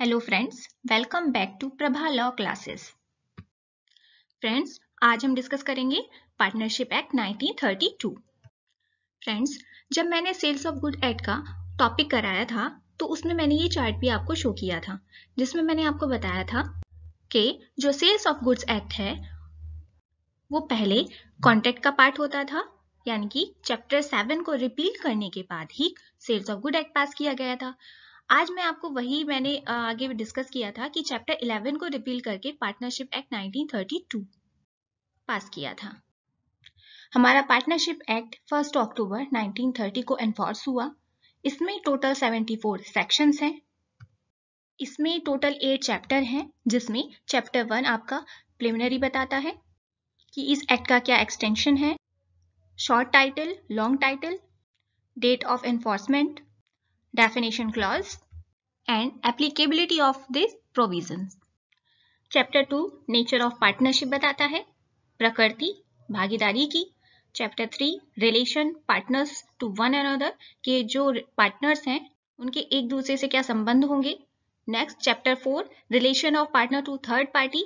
Hello friends welcome back to Prabha law classes friends आज हम discuss करेंगे पार्टनरशिप एक्ट 1932 फ्रेंड्स जब मैंने सेल्स ऑफ गुड एक्ट का टॉपिक कराया था तो उसमें मैंने ये चार्ट भी आपको शो किया था जिसमें मैंने आपको बताया था कि जो सेल्स ऑफ गुड्स एक्ट है वो पहले कॉन्ट्रैक्ट का पार्ट होता था यानी कि चैप्टर सेवन को रिपील करने के बाद ही sales of good act pass किया गया था आज मैं आपको वही मैंने आगे डिस्कस किया था कि चैप्टर 11 को रिपील करके पार्टनरशिप एक्ट 1932 पास किया था हमारा पार्टनरशिप एक्ट फर्स्ट अक्टूबर 1930 को एनफोर्स हुआ इसमें टोटल 74 सेक्शंस हैं इसमें टोटल एट चैप्टर हैं जिसमें चैप्टर वन आपका प्रिलिमिनरी बताता है कि इस एक्ट का क्या एक्सटेंशन है short title long title date of enforcement definition clause and applicability of this provisions. Chapter two nature of partnership बताता है प्रकृति भागीदारी की chapter three relation partners to one another के जो पार्टनर्स हैं उनके एक दूसरे से क्या संबंध होंगे next chapter four relation of partner to third party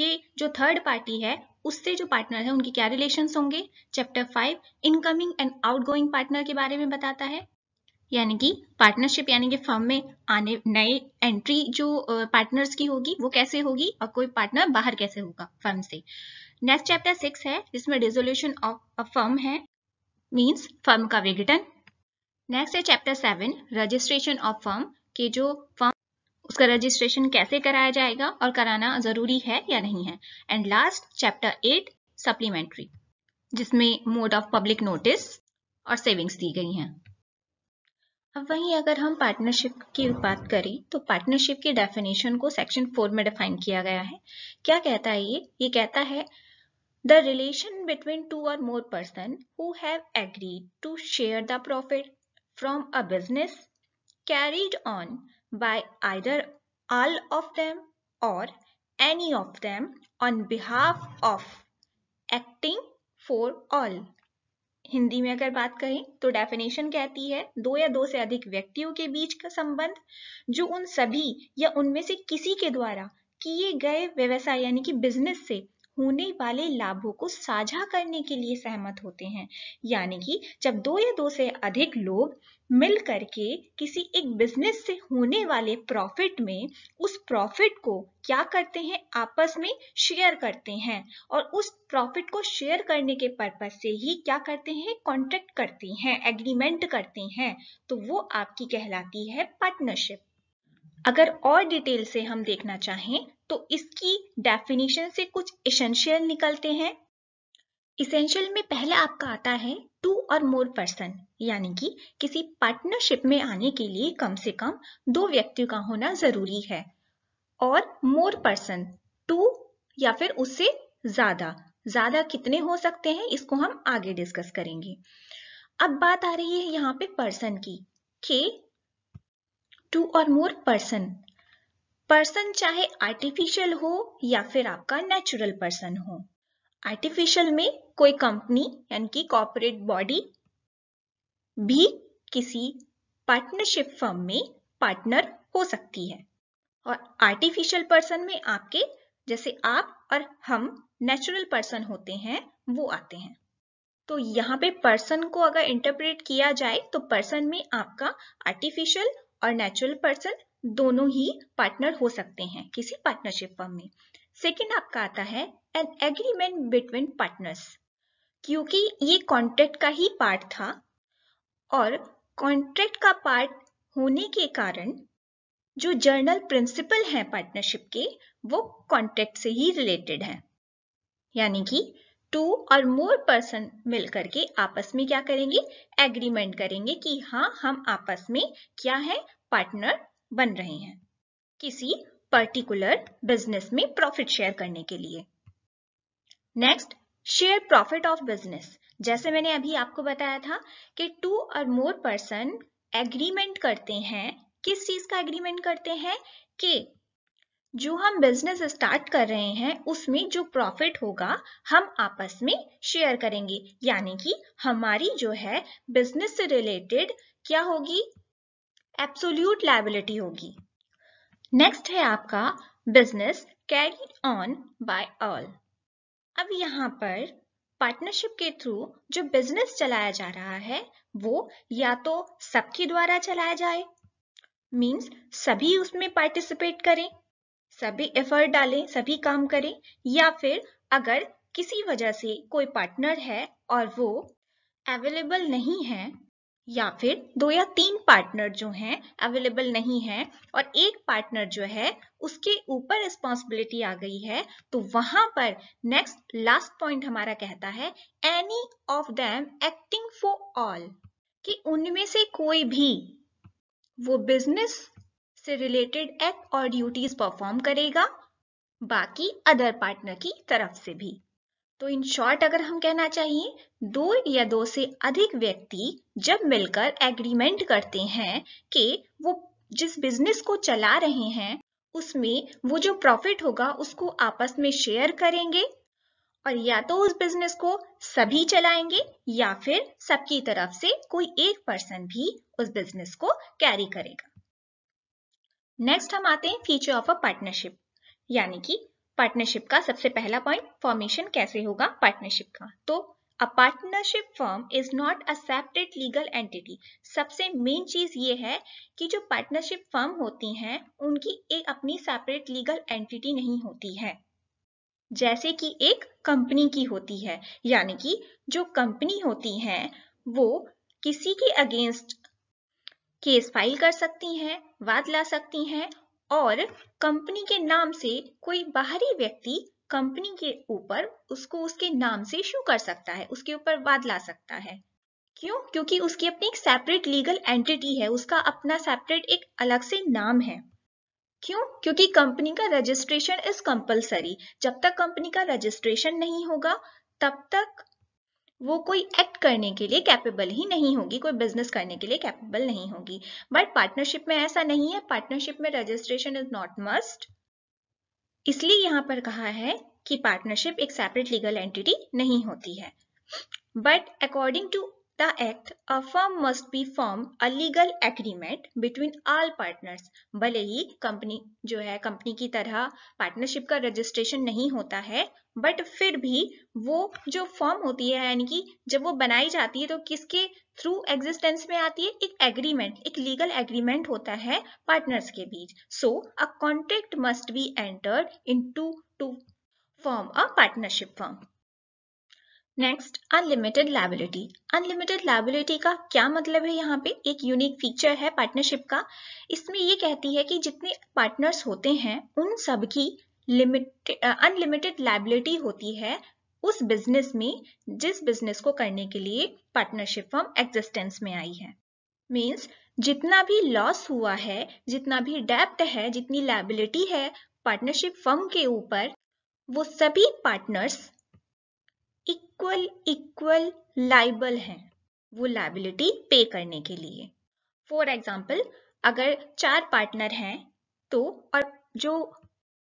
के जो थर्ड पार्टी है उससे जो पार्टनर है उनके क्या रिलेशन होंगे chapter five incoming and outgoing partner के बारे में बताता है यानी कि पार्टनरशिप यानी कि फर्म में आने नए एंट्री जो पार्टनर्स की होगी वो कैसे होगी और कोई पार्टनर बाहर कैसे होगा फर्म से नेक्स्ट चैप्टर सिक्स है जिसमें रेजोल्यूशन ऑफ अ फर्म है मींस फर्म का विघटन नेक्स्ट है chapter seven registration of firm के जो फर्म उसका रजिस्ट्रेशन कैसे कराया जाएगा और कराना जरूरी है या नहीं है and last chapter eight supplementary जिसमें मोड ऑफ पब्लिक नोटिस और सेविंग्स दी गई हैं अब वहीं अगर हम पार्टनरशिप की बात करें तो पार्टनरशिप की डेफिनेशन को सेक्शन फोर में डिफाइन किया गया है क्या कहता है ये ये कहता है the relation between two or more person who have agreed to share the profit from a business carried on by either all of them or any of them on behalf of acting for all Hindi में अगर बात करें तो definition कहती है दो या दो से अधिक व्यक्तियों के बीच का संबंध जो उन सभी या उनमें से किसी के द्वारा किए गए व्यवसाय यानी कि बिजनेस से होने वाले लाभों को साझा करने के लिए सहमत होते हैं यानी कि जब दो या दो से अधिक लोग मिल करके किसी एक बिजनेस से होने वाले प्रॉफिट में उस प्रॉफिट को क्या करते हैं आपस में शेयर करते हैं और उस प्रॉफिट को शेयर करने के पर्पज से ही क्या करते हैं कॉन्ट्रैक्ट करते हैं एग्रीमेंट करते हैं तो वो आपकी कहलाती है पार्टनरशिप अगर और डिटेल से हम देखना चाहें तो इसकी डेफिनेशन से कुछ इसेंशियल निकलते हैं इसेंशियल में पहला आपका आता है टू और मोर पर्सन यानी कि किसी पार्टनरशिप में आने के लिए कम से कम दो व्यक्तियों का होना जरूरी है और मोर पर्सन टू या फिर उससे ज्यादा ज्यादा कितने हो सकते हैं इसको हम आगे डिस्कस करेंगे अब बात आ रही है यहाँ पे पर्सन की के two or more person person चाहे आर्टिफिशियल हो या फिर आपका नेचुरल पर्सन हो आर्टिफिशियल में कोई कंपनी यानी कि कॉर्पोरेट बॉडी भी किसी पार्टनरशिप फर्म में पार्टनर हो सकती है और आर्टिफिशियल पर्सन में आपके जैसे आप और हम नेचुरल पर्सन होते हैं वो आते हैं तो यहाँ पे पर्सन को अगर इंटरप्रेट किया जाए तो पर्सन में आपका आर्टिफिशियल और नेचुरल पर्सन दोनों ही पार्टनर हो सकते हैं किसी पार्टनरशिप फर्म में सेकेंड आपका आता है एन एग्रीमेंट बिटवीन पार्टनर्स क्योंकि ये कॉन्ट्रैक्ट का ही पार्ट था और कॉन्ट्रैक्ट का पार्ट होने के कारण जो जर्नल प्रिंसिपल हैं पार्टनरशिप के वो कॉन्ट्रैक्ट से ही रिलेटेड हैं यानी कि टू और मोर पर्सन मिलकर के आपस में क्या करेंगे एग्रीमेंट करेंगे कि हाँ हम आपस में क्या है पार्टनर बन रहे हैं किसी पर्टिकुलर बिजनेस में प्रॉफिट शेयर करने के लिए next share profit of business जैसे मैंने अभी आपको बताया था कि to or more person agreement करते हैं किस चीज का एग्रीमेंट करते हैं कि जो हम बिजनेस स्टार्ट कर रहे हैं उसमें जो प्रॉफिट होगा हम आपस में शेयर करेंगे यानी कि हमारी जो है बिजनेस से रिलेटेड क्या होगी एब्सोल्यूट लाइबिलिटी होगी नेक्स्ट है आपका business carry on by all अब यहाँ पर पार्टनरशिप के थ्रू जो बिजनेस चलाया जा रहा है वो या तो सबके द्वारा चलाया जाए मीन्स सभी उसमें पार्टिसिपेट करें सभी एफर्ट डालें सभी काम करें या फिर अगर किसी वजह से कोई पार्टनर है और वो अवेलेबल नहीं है या फिर दो या तीन पार्टनर जो हैं अवेलेबल नहीं है और एक पार्टनर जो है उसके ऊपर रिस्पॉन्सिबिलिटी आ गई है तो वहां पर नेक्स्ट लास्ट पॉइंट हमारा कहता है any of them acting for all कि उनमें से कोई भी वो बिजनेस से रिलेटेड एक्ट और ड्यूटीज परफॉर्म करेगा बाकी अदर पार्टनर की तरफ से भी तो इन शॉर्ट अगर हम कहना चाहिए दो या दो से अधिक व्यक्ति जब मिलकर एग्रीमेंट करते हैं कि वो जिस बिजनेस को चला रहे हैं उसमें वो जो प्रॉफिट होगा उसको आपस में शेयर करेंगे और या तो उस बिजनेस को सभी चलाएंगे या फिर सबकी तरफ से कोई एक पर्सन भी उस बिजनेस को कैरी करेगा नेक्स्ट हम आते हैं फीचर ऑफ अ पार्टनरशिप यानी कि पार्टनरशिप का सबसे पहला पॉइंट फॉर्मेशन कैसे होगा पार्टनरशिप का तो a partnership firm is not accepted legal entity सबसे मेन चीज ये है कि जो पार्टनरशिप फर्म होती हैं उनकी एक अपनी सेपरेट लीगल एंटिटी नहीं होती है जैसे कि एक कंपनी की होती है यानी कि जो कंपनी होती है वो किसी के अगेंस्ट केस फाइल कर सकती हैं वाद ला सकती हैं और कंपनी के नाम से कोई बाहरी व्यक्ति कंपनी के ऊपर उसको उसके नाम से इशू कर सकता है उसके ऊपर वाद ला सकता है क्यों क्योंकि उसकी अपनी एक सेपरेट लीगल एंटिटी है उसका अपना सेपरेट एक अलग से नाम है क्यों क्योंकि कंपनी का रजिस्ट्रेशन इज कंपलसरी जब तक कंपनी का रजिस्ट्रेशन नहीं होगा तब तक वो कोई एक्ट करने के लिए कैपेबल ही नहीं होगी कोई बिजनेस करने के लिए कैपेबल नहीं होगी बट पार्टनरशिप में ऐसा नहीं है पार्टनरशिप में रजिस्ट्रेशन इज नॉट मस्ट इसलिए यहां पर कहा है कि पार्टनरशिप एक सेपरेट लीगल एंटिटी नहीं होती है but according to The act, a firm must be form a legal agreement between all partners. भले ही कंपनी जो है कंपनी की तरह पार्टनरशिप का रजिस्ट्रेशन नहीं होता है बट फिर भी वो जो फॉर्म होती है यानी कि जब वो बनाई जाती है तो किसके थ्रू एग्जिस्टेंस में आती है एक एग्रीमेंट एक लीगल एग्रीमेंट होता है पार्टनर्स के बीच so a contract must be enter into to form a partnership form next unlimited liability unlimited liability का क्या मतलब है यहाँ पे एक यूनिक फीचर है पार्टनरशिप का इसमें ये कहती है कि जितने पार्टनर्स होते हैं उन सबकी लिमिट अनलिमिटेड लाइबिलिटी होती है उस बिजनेस में जिस बिजनेस को करने के लिए पार्टनरशिप फर्म एग्जिस्टेंस में आई है मीन्स जितना भी लॉस हुआ है जितना भी डेप्ट है जितनी लाइबिलिटी है पार्टनरशिप फर्म के ऊपर वो सभी पार्टनर्स इक्वल इक्वल लाइबल हैं वो लाइबिलिटी पे करने के लिए फॉर एग्जाम्पल अगर चार पार्टनर हैं तो और जो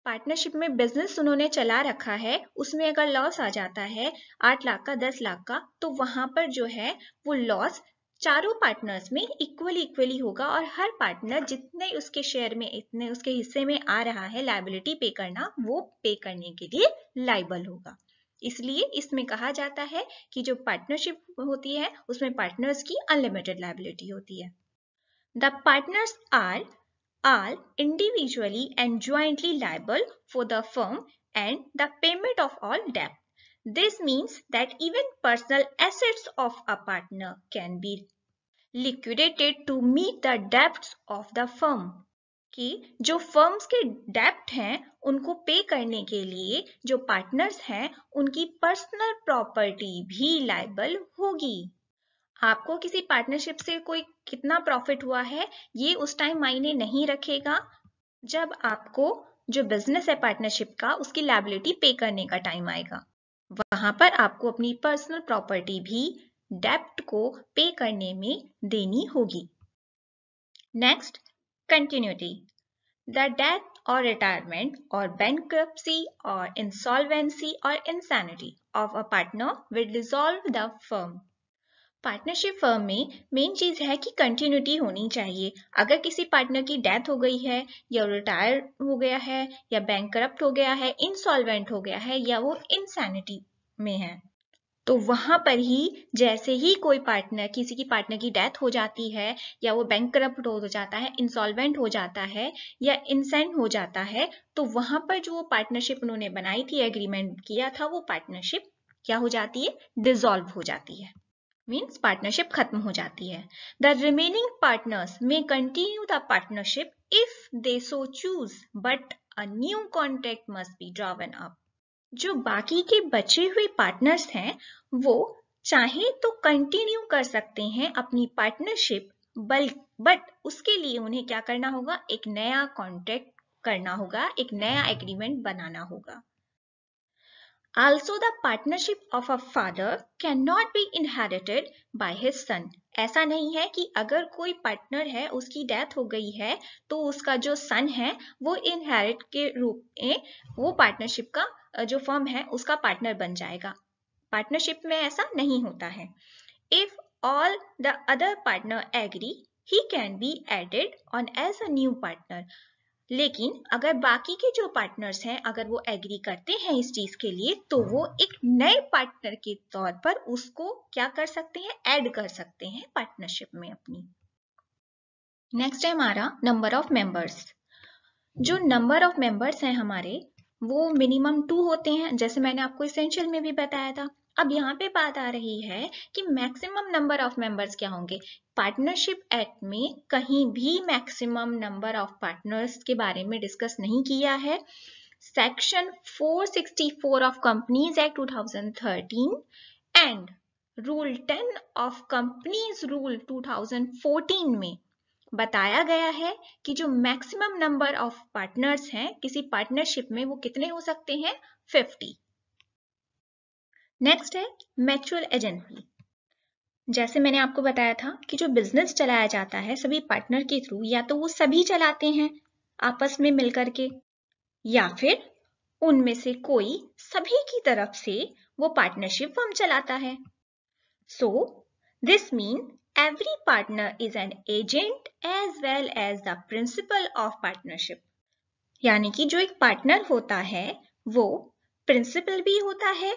पार्टनरशिप में बिजनेस उन्होंने चला रखा है उसमें अगर लॉस आ जाता है आठ लाख का दस लाख का तो वहां पर जो है वो लॉस चारों पार्टनर्स में इक्वली इक्वली होगा और हर पार्टनर जितने उसके शेयर में इतने उसके हिस्से में आ रहा है लाइबिलिटी पे करना वो पे करने के लिए लाइबल होगा इसलिए इसमें कहा जाता है कि जो पार्टनरशिप होती है उसमें पार्टनर्स की अनलिमिटेड लाइबिलिटी होती है the partners are are individually and jointly liable for the firm and the payment of all dept this means that even personal assets of a partner can be liquidated to meet the dept of the firm कि जो firms के डेप्ट हैं उनको पे करने के लिए जो पार्टनर्स हैं उनकी पर्सनल प्रॉपर्टी भी लाइबल होगी आपको किसी पार्टनरशिप से कोई कितना प्रॉफिट हुआ है ये उस टाइम मायने नहीं रखेगा जब आपको जो बिजनेस है पार्टनरशिप का उसकी लाइबिलिटी पे करने का टाइम आएगा वहां पर आपको अपनी पर्सनल प्रॉपर्टी भी डेप्ट को पे करने में देनी होगी next Continuity: The death or retirement or bankruptcy or insolvency or insanity of a partner will dissolve the firm. Partnership firm में मेन चीज है कि कंटिन्यूटी होनी चाहिए अगर किसी पार्टनर की डेथ हो गई है या रिटायर हो गया है या बैंक हो गया है इंसॉल्वेंट हो गया है या वो इनसैनिटी में है तो वहां पर ही जैसे ही कोई पार्टनर किसी की पार्टनर की डेथ हो जाती है या वो बैंक करप्ट हो जाता है इंसॉल्वेंट हो जाता है या इंसेंट हो जाता है तो वहां पर जो पार्टनरशिप उन्होंने बनाई थी एग्रीमेंट किया था वो पार्टनरशिप क्या हो जाती है डिजोल्व हो जाती है मीन्स पार्टनरशिप खत्म हो जाती है the remaining partners may continue the partnership if they so choose but a new contract must be drawn up जो बाकी के बचे हुए पार्टनर्स हैं वो चाहे तो कंटिन्यू कर सकते हैं अपनी पार्टनरशिप बल बट उसके लिए उन्हें क्या करना होगा एक नया कॉन्ट्रैक्ट करना होगा एक नया एग्रीमेंट बनाना होगा the partnership of a father cannot be inherited by his son ऐसा नहीं है कि अगर कोई पार्टनर है उसकी डेथ हो गई है तो उसका जो सन है वो इनहेरिट के रूप में वो पार्टनरशिप का जो फर्म है उसका पार्टनर बन जाएगा पार्टनरशिप में ऐसा नहीं होता है if all the other partner agree he can be added on as a new partner लेकिन अगर बाकी के जो पार्टनर्स हैं अगर वो एग्री करते हैं इस चीज के लिए तो वो एक नए पार्टनर के तौर पर उसको क्या कर सकते हैं ऐड कर सकते हैं पार्टनरशिप में अपनी नेक्स्ट है हमारा नंबर ऑफ मेंबर्स जो नंबर ऑफ मेंबर्स हैं हमारे वो मिनिमम टू होते हैं जैसे मैंने आपको इसेंशियल में भी बताया था अब यहाँ पे बात आ रही है कि मैक्सिमम नंबर ऑफ मेंबर्स क्या होंगे पार्टनरशिप एक्ट में कहीं भी मैक्सिमम नंबर ऑफ पार्टनर्स के बारे में डिस्कस नहीं किया है section 464 of companies act 2013 and rule 10 of companies rule 2014 में बताया गया है कि जो मैक्सिमम नंबर ऑफ पार्टनर्स हैं किसी पार्टनरशिप में वो कितने हो सकते हैं 50 नेक्स्ट है मैचुअल एजेंसी जैसे मैंने आपको बताया था कि जो बिजनेस चलाया जाता है सभी पार्टनर के थ्रू या तो वो सभी चलाते हैं आपस में मिलकर के या फिर उनमें से कोई सभी की तरफ से वो पार्टनरशिप फर्म चलाता है so this mean Every partner is an agent as well as the principal of partnership. यानी कि जो एक पार्टनर होता है वो प्रिंसिपल भी होता है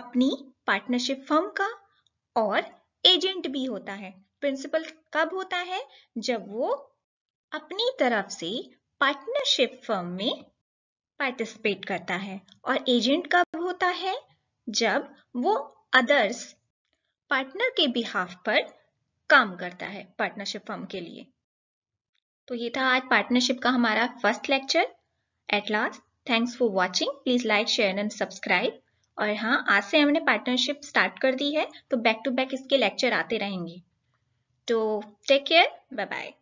अपनी पार्टनरशिप फर्म का और एजेंट भी होता है प्रिंसिपल कब होता है जब वो अपनी तरफ से पार्टनरशिप फर्म में पार्टिसिपेट करता है और एजेंट कब होता है जब वो अदर्स पार्टनर के बिहाफ पर काम करता है पार्टनरशिप फर्म के लिए तो ये था आज पार्टनरशिप का हमारा first lecture at last thanks for watching please like share and subscribe और हाँ आज से हमने पार्टनरशिप स्टार्ट कर दी है तो बैक टू बैक इसके लेक्चर आते रहेंगे तो टेक केयर बाय बाय